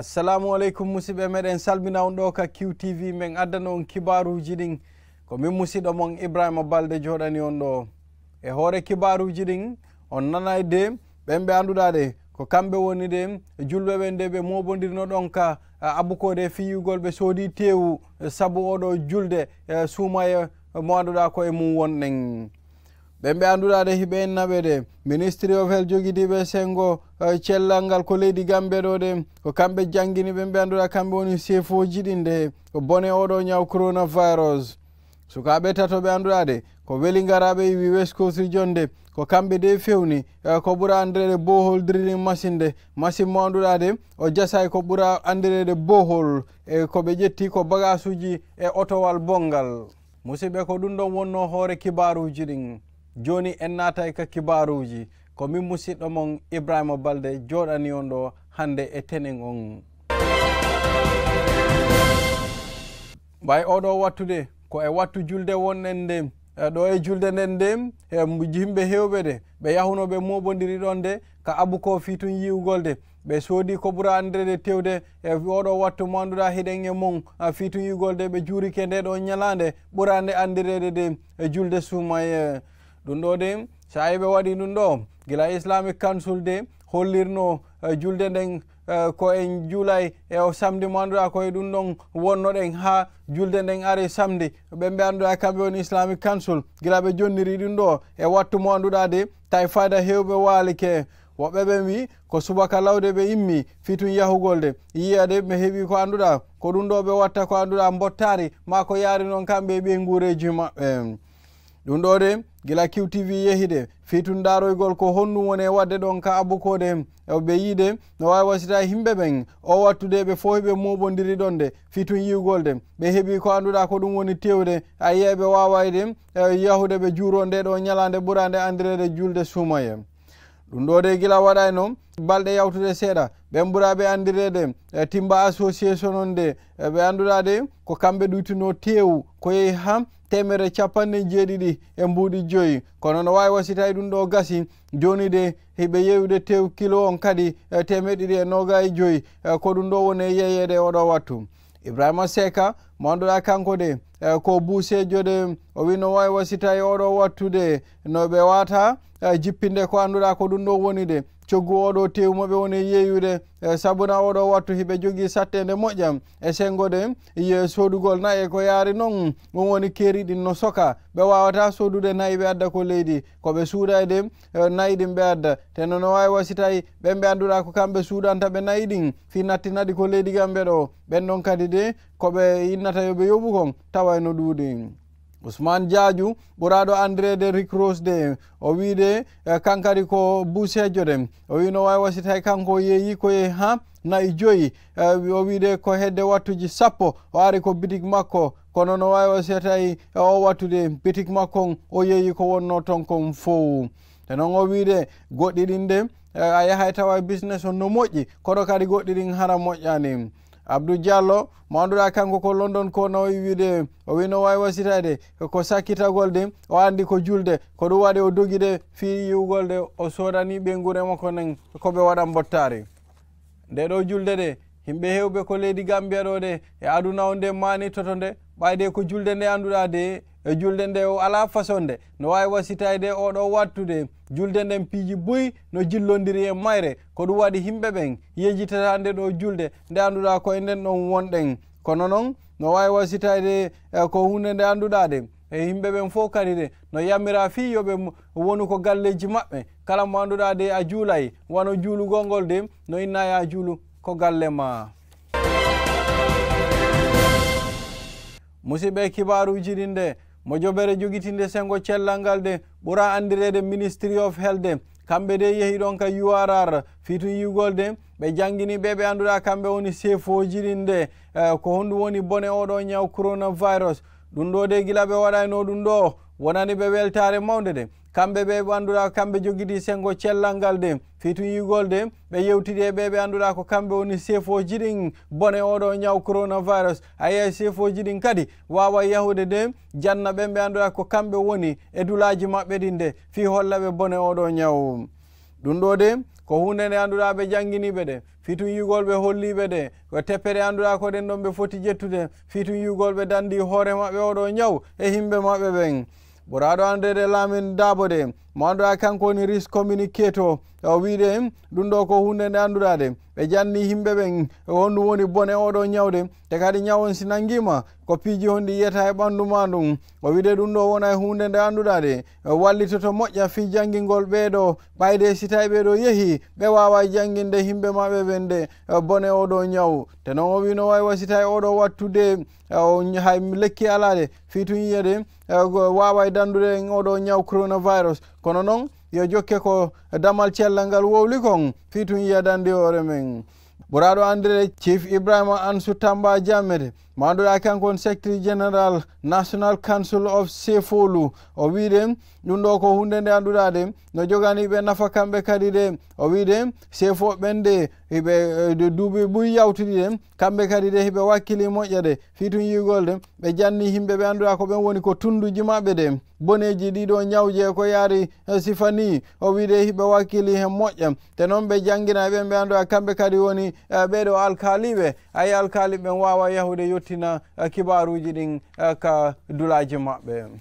assalamu aleykum musidɓe meɗen salmina on ɗo ka qtv min addana on kibaruji ɗin ko min musiɗo mon ibrahima balde joɗani on ɗo e hoore kibaruji ɗin on nanay de ɓen ɓe annduɗade ko kamɓe woni de e julɓe ɓen de ɓe mobodirno ɗon ka e abukode fiyugol ɓe soodi tewu e saabu oɗo julde suumaye mo annduɗa ko e mum wonɗen ɓen ɓe anduɗade hiɓe en naɓede ministry of hel joguidiɓe sengo e, cellal ngal ko leydi gamɓe ɗo ɗe ko kamɓe jangguini ɓen ɓe anduɗa kamɓe woni sefoji ɗin de ko bone oɗo ñaw coronavirus sukaɓe tato ɓe anduɗade ko weligaraɓe wi wescosri jonde ko kamɓe de fewni e, ko ɓuura andirede bohol drilin machine de machine mo anduɗade o jasay ko ɓuura andirede bohol e koɓe ƴetti ko bagage uji e otowal bongal musidɓe ko ɗum ɗon wonno hoore kibaruji ɗin joni en naata e ka kibaruji komin musidɗo mon ibrahima balde joɗani on ɗo hande e tenen on mbawi oɗo wattude ko e wattu julde wonɗen nden e ɗo e julde nden nden e yimɓe hewɓe de ɓe yahuno ɓe moɓodiri ɗon de ka abouko fi tun yiwgolde ɓe soodi ko ɓura andirede tewde e oɗo wattu manduɗa hiɗen e mon fi tun yiwgolde ɓe juurike nde ɗo ñalande ɓurande andirede de e julde suumae ɗum ɗo de sayi ɓe waɗi ɗum ɗo gila islamic council de hollirno eh, julde nden eh, ko en juulay e eh, o samedi mo annduɗa koye ɗum ɗon wonno ɗen ha julde nden ari samdi ɓe ɓe annduɗa kamɓe woni islamic council gila ɓe jonniri ɗum ɗo e wattu mo annduɗa de tawi fayda hewɓe waalike woɓɓe ɓen wi ko subaka lawde ɓe immi fitun yahugolde yiyade ɓe heeɓi ko anduɗa ko ɗum ɗo ɓe watta ko anduɗa bottari ma ko yaari noon kamɓe e ɓe guureji maɓɓe ɗum ɗo de gila kiw tv yehide fitunɗaroygol ko honnu woni e wadde ɗon ka abukode e ɓe yiide no wawi wasita e himɓe ɓen o wattude ɓe fofi ɓe muɓodiri ɗon de fitun yiwgolde ɓe heeɓi ko annduɗa ko ɗum woni tewde a yiyay ɓe wawayde e yahude ɓe juro nde ɗo ñalade ɓurande andirede julde sumaye ɗum ɗo de gila waɗay noon balɗe yawtude seeɗa ɓen ɓuraɓe andirede e timba association on de e ɓe annduɗa de ko kamɓe ɗuytuno tewu ko yeehi ha temere capanɗe jeeɗiɗi e mbuuɗi joyi kono no wawi wasitawi ɗum ɗo gasi joni de hiɓe yewde tew kilo on kadi e temeɗe ɗiɗi e noga e joyi ko ɗum ɗo woni e yeyede oɗo wattu ibrahima seka mo anduɗa kanko de e ko buusejo de o wi no wawi wasitawi oɗo wattude no ɓe wata e jippinde ko annduɗa ko ɗum ɗo woni de coggu oɗo tewmoɓe woni yeeyude e, sabuna oɗo wattu hiɓe jogii sattende moƴƴam e senngode ye sodugol nayi ko yaari noon ɗum woni keeri ɗin no soka ɓe wawata sodude nayi ɓe adda ko leydi koɓe suuɗayde e, nayi ɗin ɓe adda te no no wawi wasitay ɓen ɓe annduɗa ko kamɓe suuɗanta ɓe nayi ɗin fi nattinaɗi ko leydi gam ɓe ɗo ɓen ɗon kadi de koɓe innata yoɓe yoɓu kon tawa no ɗuuɗi usman diadiou ɓuraɗo andirede ricrosde o wiide kankadi ko busejo de o wi eh, no wawi wasit hay kanko yeeyi koye ha nayi joyi eh, o wiide ko hedde wattuji sappo o ari ko bitique makko kono no wawi wasitay eh, o wattude bitique makko o yeeyi ko wonno ton kon fow te noon o wiide goɗɗiɗin de a yahay tawa business o no moƴƴi kono kadi goɗɗiɗin hara moƴƴani abdou diallo mo anduɗa kanko ko london ko no wiide o wino wawi wasitade ko sakkitagol de o andi ko julde ko ɗum waɗi o doguide de fi yiwgol de o sodani ɓe guure makko nan koɓe waɗan bottare nde ɗo julde de yimɓe hewɓe ko leydi gambiya ɗo de e aduna o nde mani toto nde ɓayde ko julde nde annduɗa de e julde nde o ala façon nde no wawi wasitayde oɗo wattude julde nden piiji boyi no jillodiri e mayre ko ɗum waɗi himɓe ɓen yejitata nde ɗo julde nde annduɗa koye nden ɗon wonɗen kono noon no wawi wasitayde e, ko hunde nde annduɗa de e yimɓe ɓen fof kadi de no yamira fi yoɓe woni ko galleji maɓɓe kala mo annduɗa de a juulay wano juulugol ngol de no innayi a juulu ko galle ma musidɓe kibaruji ɗin de mo jobere jogitinde sengo cellal ngal de ɓura andirede ministry of health de kamɓe de yehi ɗon ka urr fitu yugol de ɓe jangini ɓe ɓe annduɗa kamɓe woni sefoji ɗin de ko honɗum woni bone oɗo ñaw coronavirus ɗum ɗo de gila ɓe waɗayno ɗum ɗo wonani ɓe weltare mawde nde kamɓe ɓe ɓe annduɗa ko kamɓe joguidi sengo cellal ngal de fitu yigol de ɓe yewtidi e ɓe ɓe annduɗa ko kamɓe woni chef oji ɗin bone oɗo ñaw coronavirus ayiya chef oji ɗin kadi wawa yahude de janna ɓen ɓe annduɗa ko kamɓe woni e dulaji maɓɓe ɗin de fi holla ɓe bone oɗo ñaw ɗum ɗo de ko hunde nde annduɗa ɓe jangguiniɓe ɗe fitun yugolɓe holliɓe ɗe ko teppere annduɗa koɗen ɗon ɓe foti ƴettude fitun yugolɓe dandi hoore maɓɓe oɗo ñaw e himɓe maɓɓe ɓen ɓuraɗo andede laamin dabode mo kanko woni risque communiqué to o wiide ɗum ɗo ko hunde nde anndudade ɓe janni yimɓe ɓe honɗum woni bone oɗo ñawde te kadi ñawon si nangima ko piiji hon ɗi yiyata e ɓanndu ma ndum o wiide ɗum ɗo wona e hunde nde anndudade e wallitoto moƴƴa fii janngingol ɓeeɗo ɓayde si tawi ɓeeɗo yehi ɓe wawa jannginde yimɓe maɓe ɓennde e bone oɗo ñaw te noon o wi no wawi wasi tawi oɗo wattude e hay lekki alaade fii tun yiyade wawa e danndude oɗo ñaw coronavirus kono noon yo jokke ko damal cellal ngal wowli kon tun yiyadande hoore men ɓuraɗo andire chief ibrahima ansu tamba jammede maɗoɗa kankon secretary général national council of sefolu o wiɗe ɗum ɗo ko hunde nde anduɗade no joganiɓe nafa kamɓe kadi de o wiɗe sefo ɓende ɓe e, duuɓi ɓuy yawtiɗiɗe kamɓe kadi de hiɓe wakkili moƴƴa de fitun yigolde ɓe janni himɓe ɓe anduɗa ko ɓen woni ko tunduji maɓɓe de boneji ɗiɗo ñawje ko yaari e, sifani o wiɗe hiɓe wakkili hen moƴƴa te noon ɓe janguina ɓen ɓe anduɗa kamɓe kadi woni e, ɓeɗo alkaliɓe ayi alkali ɓen wawa yahude wurtina eh, kibaruji ɗin eh, ka dulaji maɓɓe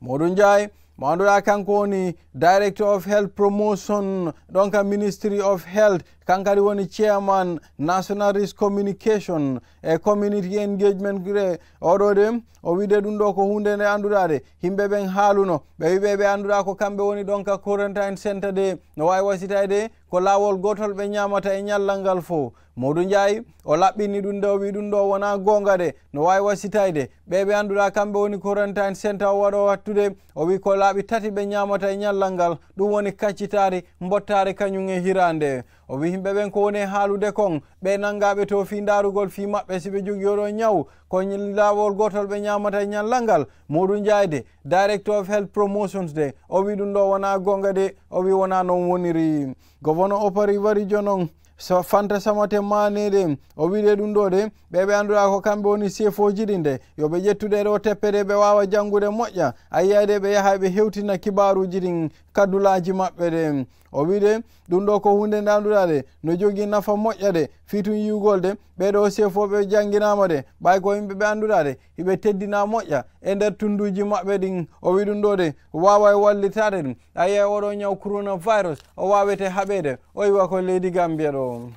modon jay mo anduɗa kanko woni director of health promotion ɗon ka ministry of health kan kadi woni chairman national risk communication e community engagement e oɗo de o wiide ɗum ɗo ko hunde nde anndudade yimɓe ɓen haaluno ɓe wiɓe ɓe annduɗa ko kamɓe woni ɗon ka quarantine centre de no wawi wasitade ko laawol gotol ɓe ñamata e ñallal ngal fo modou ndiaye o laɓɓinni ɗum de o wi ɗum ɗo wona gonga de no wawi wasitayde ɓe ɓe annduɗa kamɓe woni quarantine centre o waɗo wattude o wi ko laaɓi tati ɓe ñamata e ñallal ngal ɗum woni kaccitari mbottare kañum e hirande o wi himɓe ɓen ko woni e haalude kon ɓe nanngaaɓe to fii ndaarugol fii maɓɓe si ɓe jogi oɗon ñaw ko laawol gootol ɓe ñaamata e ñallal ngal moɗum jaayde direct of health promotions de o wi ɗum ɗo wonaa gonga de o wi wonaa noon woniri gowono oparivari jonon so fanta samate maaneede o wiɗe ɗum ɗo de ɓe ɓe annduɗaa ko kamɓe woni sefoji ɗi nde yo ɓe ƴettude ɗo teppe de ɓe waawa janngude moƴƴa a yiyaade ɓe yaha ɓe heewtina kibaaruji ɗin kaddulaaji maɓɓe de o wi de ɗum ɗo ko hunde nanduɗade no jogui nafa moƴƴa de fitum yugolde ɓeɗo sefoɓe jangguinama de ɓay ko yimɓeɓe andudade hiɓe teddina moƴƴa e nder tunduji mabɓe ɗin o wi ɗum ɗo de wawa e wallitade ɗum ayiya oɗo ñaw corona virus o wawete haɓede o yiwa ko leydi gambia ɗo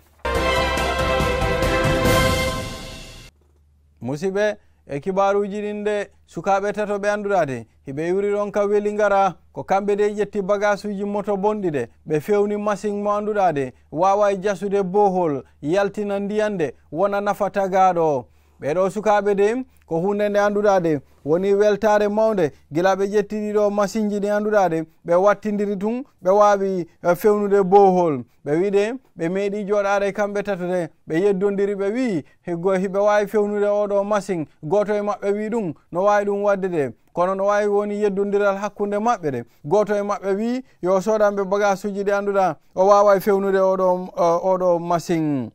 musiɓɓe e kibaruji ɗin de sukaɓe tato ɓe andurade hiɓe yuriɗon ka weli gara ko kamɓe de ƴetti bagas uji moto bonɗi de ɓe fewni masine mo anduɗade wawa jasude bohol yaltina ndiyande wona nafatagaɗo ɓeɗo sukaɓe de ko hunde nde anduɗade woni weltare mawde gila ɓe ƴettiɗiɗo machine ji ɗi anduɗade ɓe wattidiri tun ɓe wawi e, fewnude bowhol ɓe wiɗe ɓe meeɗi joɗade kamɓe tatude ɓe yeddodiri ɓe wi ɓe wawi fewnude oɗo machine goto e maɓɓe wi ɗum no wawi ɗum wadde de kono no wawi woni yeddodiral hakkude maɓɓe de goto e maɓɓe wi yo soɗanɓe bagage uji ɗi anduɗa o wawa fewnude oɗo e, oɗo machine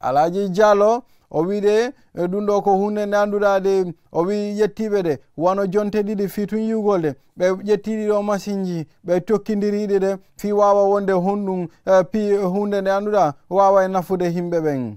alaji diallo o wii de e, ɗum ɗo ko hunde nde anduɗa de o wi ƴettiɓe de wano jonte ɗiɗi fi tun yugol de ɓe ƴettiɗiɗo machine ji ɓe tokkidiriɗi de fi wawa wonde hunɗum pi hunde nde anduɗa wawa e, e nafude himɓe ɓen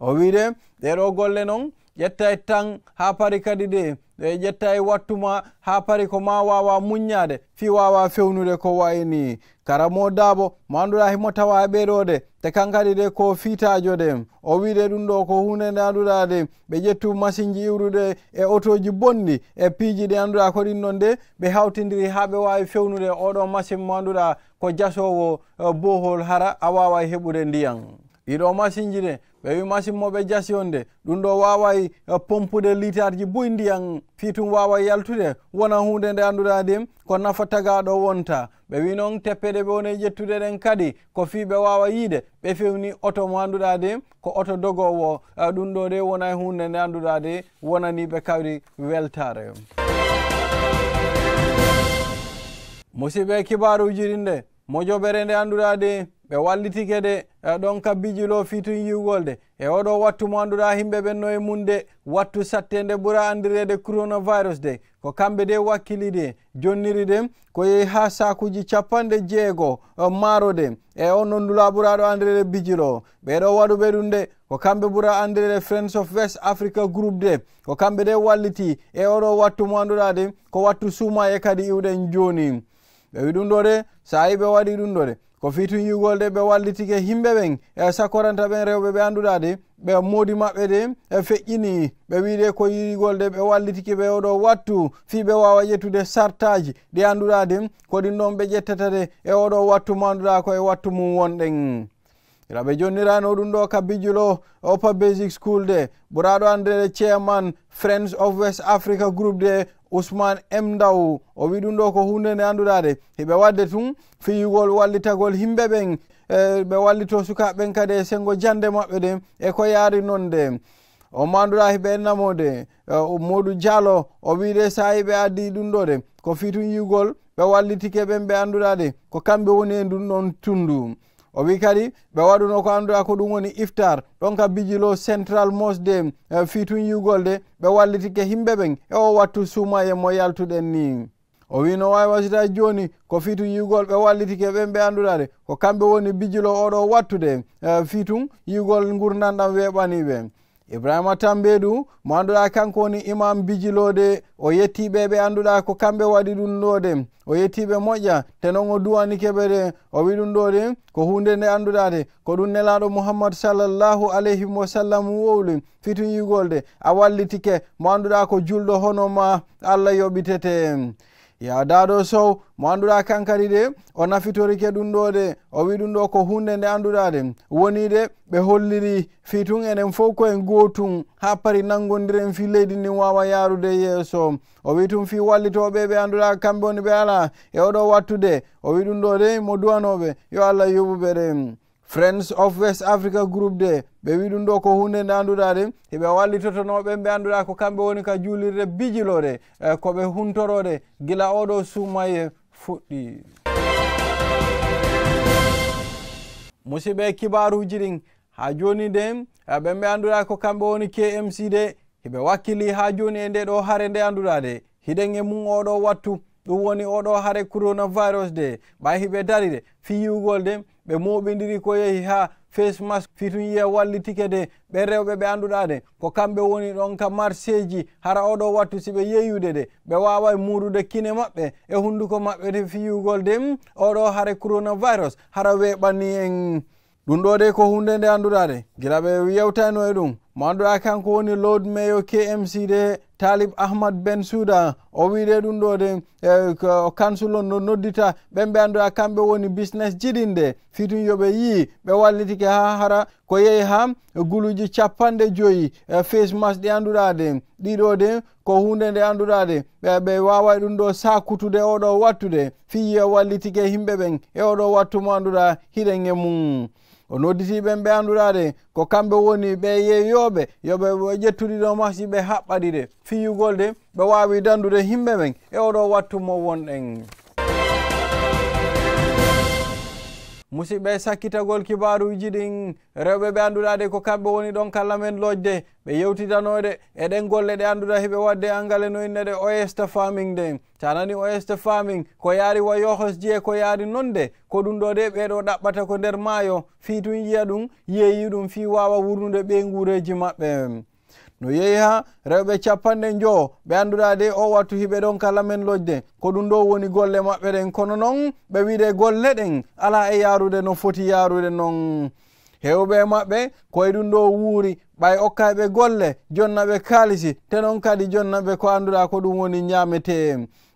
o wi de ɗeɗo golle noon ƴetta e tan ha pari kadi de ɗo e ƴetta e wattuma ha pari ko ma wawa muññade fi wawa fewnude ko wayni karamo dabo mo anduɗa himo tawa e ɓeɗo de te kankadi de ko fitajo de o wiide ɗum ɗo ko hunde nde anduɗa de ɓe ƴettu machine ji iwrude e autoji bonɗi e piiji ɗi anduɗa ko ɗin ɗon de ɓe hawtidiri ha ɓe wawi fewnude oɗo machine mo anduɗa ko jasowo e bohol hara a wawa heɓude ndiyan ɗiɗo machine ji de ɓe wi machine moɓe jasyonde ɗum ɗo waway eh, pompude litareji buy ndiyan fitum waway yaltude wona hunde nde anduɗa dim ko nafa tagaɗo wonta ɓe wi noon teppeɗe ɓe woni ƴettude ɗen kadi ko fi ɓe wawa yiide ɓe fewni auto mo anduɗa dim ko auto dogowo eh, ɗum ɗo de wona hunde nde anduɗa de wonani ɓe kawri weltare musiɓɓe kibaruji ɗin de mojoɓere nde anduɗa de ɓe wallitike de eh, ɗon kabbiji lo fitun yiwgolde e oɗo wattu mo anduɗa himɓe ɓen no e munde wattu sattede ɓura andirede coronavirus de ko kamɓe de wakkilide jonniri den ko yehi ha sakuji capanɗe jeego eh, maaro de e on non ndula ɓuraɗo andirede bijilo ɓeɗo waɗuɓe ɗum de ko kamɓe ɓura andirede friends of west africa group de ko kamɓe de walliti e oɗo wattu mo anduɗa de ko wattu suuma e kadi iwɗen joni ɓe wi ɗum ɗo de sa yi ɓe waɗi ɗum ɗo de ko fitun yugol de ɓe wallitike himɓe ɓen e sakoranta ɓen rewɓe ɓe andudade ɓe moodi maɓɓe de e feƴƴini ɓe wiide ko yirigol de ɓe wallitike ɓe oɗo wattu fi ɓe wawa ƴettude sartaji ɗi andudade koɗin ɗon ɓe ƴettata de e oɗo wattu manduɗa ko e wattu mum wonɗen raɓe jonnirano ɗum ɗo kabijulo opa basic school de ɓuraɗo andede chairman friends of west africa group de ousmane emdaw o wi ɗum ɗo ko hunde nde anndudade heɓe wadde tun fiyugol wallitagol himɓe ɓen e ɓe wallito sukaɓeɓen kadi e sengo jande maɓɓe nde e ko yaari noon de o mo anduɗa heɓe ennamode e, modou dialo o wiide sahi ɓe addi ɗum ɗo de ko fi tun yigol ɓe wallitike ɓen ɓe anduɗade ko kamɓe woni e ɗum ɗon tundu o wi kadi ɓe waɗuno ko anduɗa ko ɗum woni iftar ɗon ka bijilo central mosde fitun yugolde ɓe wallitike himɓe ɓen e o wattu sumaye mo yaltuɗen ni o wi no wawi wasita joni ko fitun yugol ɓe wallitike ɓen ɓe anduɗade ko kamɓe woni bijilo oɗo wattude e, fitun yugol gurdanɗam weɓaniɓe ibrahima tambedu mo anduɗa kanko woni imam bijilode o yettiɓe ɓe anduɗa ko kamɓe waɗi ɗum ɗode o yettiɓe moƴƴa te non o duwani keɓede o wi ɗum ɗode ko hunde nde anduɗade ko ɗum nelaɗo mouhammadou sallllahu alayhim wa sallam wowli fitun yigolde a wallitike mo anduɗa ko julɗo hono ma allah yoɓitete ya daɗo sow mo annduɗa kankadi de o nafitorike ɗum ɗo de o wi ɗum ɗo ko hunde nde annduɗa de woni de ɓe holliri fi tun enen fof koyen gotun ha pari nangodiren fi leydi ndin wawa yarude yeeso o wi tun fi wallitoɓe ɓe annduɗa kamɓe woni ɓe ala e oɗo wattude o wi ɗum ɗo de mo duwanoɓe yo allah yoɓuɓe de friends of west africa group de ɓe wi ɗum ɗo ko hunde nde annduɗa de heɓe wallitotonoɓe ɓe annduɗa ko kamɓe woni ka juulirde bijilode koɓe huntorode gila oɗo sumaye fuɗɗi musidɓe kibaruji ɗin ha joni de ɓen ɓe annduɗa ko kamɓe woni kmc de heɓe wakkili ha joni e nde ɗo haare nde annduɗa de hiɗen e mum oɗo wattu ɗum woni oɗo haare coronavirus de ɓa hiɓe dari de fiyugol de ɓe moɓidiri ko yehi ha face mas fitum yiya wallitike de ɓe rewɓe ɓe annduɗa de ko kamɓe woni ɗon ka marché ji hara oɗo wattu siɓe yeeyude de ɓe wawa muɗude kine maɓɓe e hunduko maɓɓe de fiyugol de mm, oɗo hare coronavirus hara weɓani en ɗum ɗo de ko hunde nde annduɗa de guila ɓe yewtano e ɗum mo annduɗa kanko woni load mayo kmc de talib ahmad ben suda o wiide ɗum ɗo de e, o kansul on no noddita ɓen ɓe anduɗa kamɓe woni business jiɗinde fitum yoɓe yi ɓe wallitike ha hara ko yehi ha guluji capanɗe joyyi e, face mas ɗi anduɗa de ɗiɗo de ko hunde nde anduɗa de ɓe wawa ɗum ɗo sakutude e oɗo wattude fiyi wallitike himɓe ɓen e oɗo wattumo anduɗa hiɗen e mum o nodditiɓen ɓe anduraɗe ko kamɓe woni ɓe yeeyoɓe yoɓe ƴettuɗiɗo masi ɓe haɓɓaɗiɗe fiyugolde ɓe wawi dandude himɓe men e oɗo wattu mo wonɗen musidɓe sakkitagol kibaruji ɗin rewɓe ɓe anduɗade ko kamɓe woni ɗon kalla men lojde ɓe yewtitanoɗe eɗen golle ɗe anduɗa heɓe wadde engale noinneɗe oesta faming nde sa nani oesta faming ko yaari wa yohos jiye ko yaari nonde ko ɗum ɗo de ɓeɗo ɗaɓɓata ko nder maayo fi tun yiya ɗum yeeyi ɗum fi wawa wurnude ɓe guureji maɓɓe no yehi ha rewɓe capanɗe joo ɓe anduɗade o wattu hiɓe ɗon kala men lojde ko ɗum ɗo woni golle maɓɓe ɗen kono noon ɓe wiide golle ɗen ala e yaarude no foti yaarude noon hewɓe maɓɓe koye ɗum ɗo wuuri ɓay okkaɓe golle jonna ɓe kaalisi te noon kadi jonna ɓe ko anduɗa ko ɗum woni ñaamete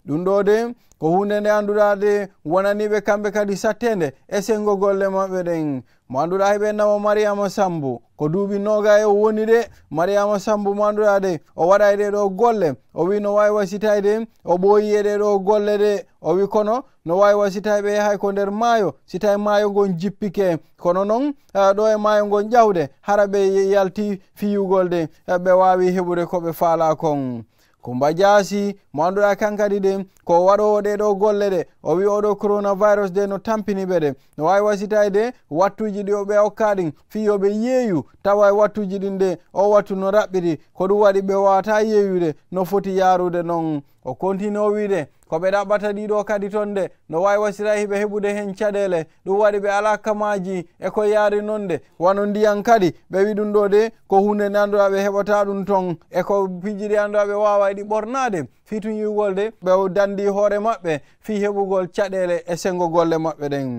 ɗum ɗo de ko hunde nde anduɗa de wonaniɓe kamɓe kadi sattede e sengo golle maɓɓe ɗen mo anduɗa heɓe nawa mariama sambo ko duuɓi noga e o woni de mariama sambo mo anduɗa de o waɗa e ɗe ɗo golle o wi no wawi wasitayde o ɓooyi e ɗe ɗo golle de o wi kono no wawi wasitayɓe hay ko nder maayo si tawi maayo gon jippike kono noon ɗo e maayo gon ƴawde hara ɓe yalti fiyugol de ɓe wawi heɓude koɓe faala kon kumbajasi mwandu ya kankadide ko waɗowo ɗe ɗo golle ɗe o wi oɗo coronavirus de no tampiniɓe ɗe no wawi wasitae de wattuji ɗi oɓe hokka ɗin fi yoɓe yeeyu tawa wattuji ɗin de o wattu no raɓɓiti ko ɗum waɗi ɓe wawata yeeyude no foti yaarude noon o kontini o wiide ko ɓe ɗaɓɓata ɗiɗo kadi toon de no wawi wasirahi ɓe heɓude hen caɗele ɗum waɗi ɓe ala kamaji e ko yaari noon de wano ndiyan kadi ɓe wi ɗum ɗo de ko hunde nde anduɗa ɓe heɓata ɗum toon e ko piji e ɗi anduɗa ɓe wawa eɗi ɓornade fii tun yiwgolde ɓe danndi hoore maɓɓe fii heɓugol caɗeele e sengo golle maɓɓe ɗen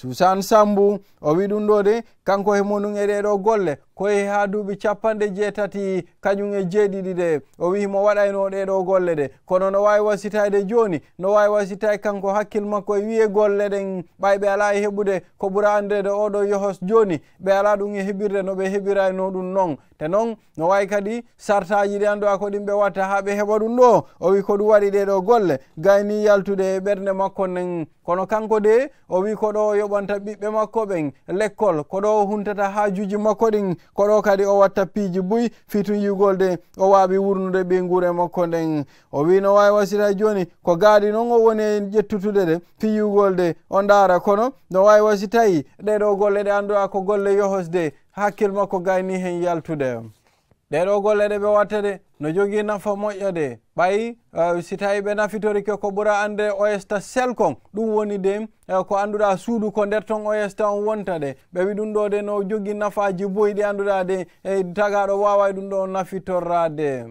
susan sambu o wi ɗum ɗo de kanko he mo ɗum e ɗeɗo golle koye ha duuɓi capanɗe jeetati kañum e jeeɗiɗi ɗe o wi mo waɗayno ɗeɗo golle ɗe kono no wawi wasitade joni no wawi wasitade kanko hakkil makko e wiye golle ɗen ɓay ɓe ala e heɓude ko ɓura andrede oɗo yohos joni ɓe ala ɗum e heɓirde no ɓe heɓirayno ɗum noon te noon no wawi kadi sartaji ɗe anduwa ko ɗin ɓe watta ha ɓe heɓa ɗum ɗo o wi ko ɗum waɗi ɗeɗo golle gayni yaltude e ɓernde makko nden kono kanko de o wi ko ɗo yoɓanta ɓiɓɓe makko ɓen lekkol ko ɗo huntata ha juji makko ɗin koɗo kadi o watta piiji buy fitun yigolde o waawi wurnude ɓe nguure makko nden o wi no waawi wasita jooni ko gaadi noon o woni e ƴettutude de fi yugolde o ndaara kono no waawi wasitayi ɗeɗo golle ɗe anndu a ko golle yohosde hakkil makko gayni heen yaltude ɗe ɗo golle ɗe ɓe watta de no jogi nafa moƴƴa de ɓayi uh, si tawi ɓe nafitorike ko ɓura andre oesta selcon ɗum woni de uh, ko anduɗa suudu ko nder ton oesta on wonta de ɓewi ɗum ɗo de no jogi nafaji boyi ɗi anduɗa de e tagaɗo wawa ɗum ɗo nafitorrade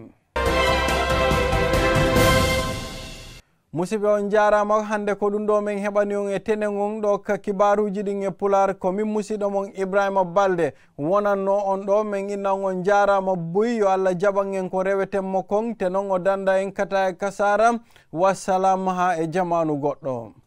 musidɓe on jarama hande ko ɗum ɗo min heɓani on e tene gon ɗo ka kibaruji ɗin e pular komin musidɗo mon ibrahima balde wonanno on ɗo min innan on jarama buy yo allah jaɓan en ko rewetenmo kon te noon o danda en kata e kasaram wassalam ha e jamanu goɗɗo